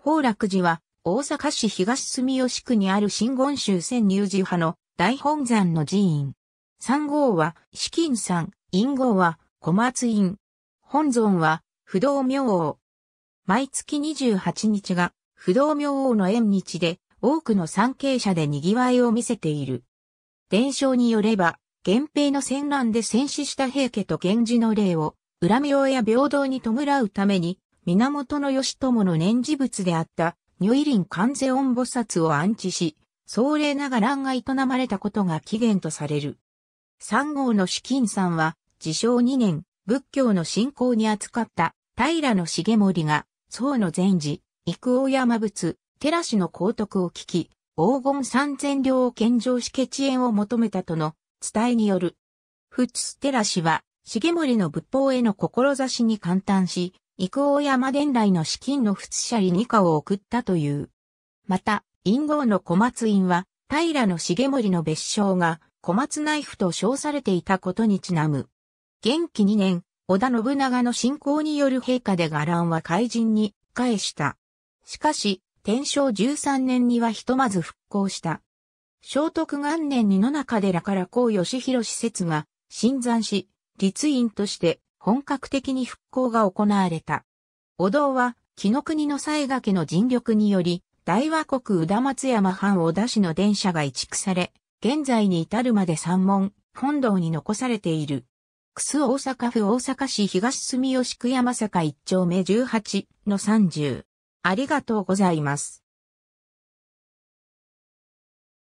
宝楽寺は、大阪市東住吉区にある新言宗千入寺派の大本山の寺院。三号は、資金山、陰号は、小松院。本尊は、不動明王。毎月28日が、不動明王の縁日で、多くの参詣者で賑わいを見せている。伝承によれば、源平の戦乱で戦死した平家と源氏の霊を、恨み親平等に弔うために、源義朝の念事物であった如意輪観世音菩薩を安置し、壮麗な伽藍が営まれたことが起源とされる。三号の主金さんは、自称2年、仏教の信仰に扱った平の重盛が、宋の禅寺、幾王山仏、寺氏の皇徳を聞き、黄金三千両を献上し血縁を求めたとの伝えによる。仏寺氏は、重盛の仏法への志に感嘆し、育王山伝来の資金の仏者理二課を送ったという。また、陰謀の小松院は、平の重盛の別称が小松ナイフと称されていたことにちなむ。元気2年、織田信長の信仰による陛下で伽藍は怪人に返した。しかし、天正13年にはひとまず復興した。聖徳元年に野中寺から高義弘施設が、新山し、立院として本格的に復興が行われた。お堂は、木の国の西けの尽力により、大和国宇田松山藩小田市の電車が移築され、現在に至るまで三門、本堂に残されている。楠大阪府大阪市東住吉区山坂一丁目18の30。ありがとうございます。